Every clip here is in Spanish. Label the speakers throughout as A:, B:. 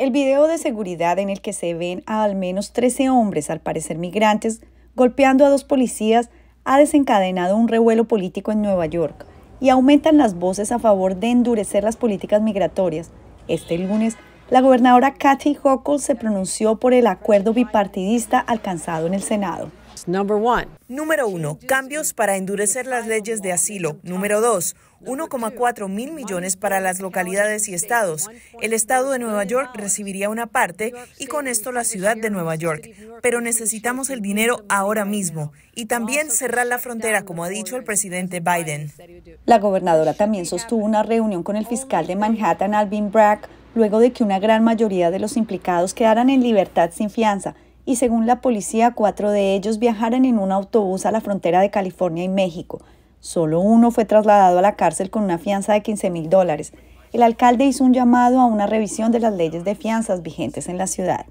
A: El video de seguridad en el que se ven a al menos 13 hombres, al parecer migrantes, golpeando a dos policías, ha desencadenado un revuelo político en Nueva York y aumentan las voces a favor de endurecer las políticas migratorias. Este lunes, la gobernadora Kathy Hochul se pronunció por el acuerdo bipartidista alcanzado en el Senado.
B: Número uno, cambios para endurecer las leyes de asilo. Número dos, 1,4 mil millones para las localidades y estados. El estado de Nueva York recibiría una parte y con esto la ciudad de Nueva York. Pero necesitamos el dinero ahora mismo y también cerrar la frontera, como ha dicho el presidente Biden.
A: La gobernadora también sostuvo una reunión con el fiscal de Manhattan, Alvin Bragg, luego de que una gran mayoría de los implicados quedaran en libertad sin fianza y según la policía cuatro de ellos viajaron en un autobús a la frontera de California y México. Solo uno fue trasladado a la cárcel con una fianza de 15 mil dólares. El alcalde hizo un llamado a una revisión de las leyes de fianzas vigentes en la ciudad.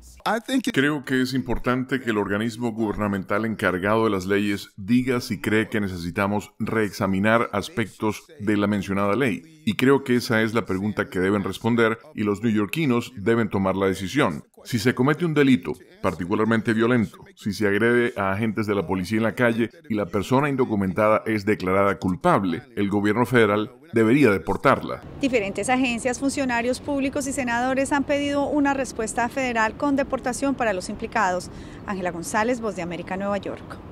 C: Creo que es importante que el organismo gubernamental encargado de las leyes diga si cree que necesitamos reexaminar aspectos de la mencionada ley. Y creo que esa es la pregunta que deben responder y los neoyorquinos deben tomar la decisión. Si se comete un delito, particularmente violento, si se agrede a agentes de la policía en la calle y la persona indocumentada es declarada culpable, el gobierno federal debería deportarla.
A: Diferentes agencias, funcionarios públicos y senadores han pedido una respuesta federal con deportación para los implicados. Ángela González, Voz de América, Nueva York.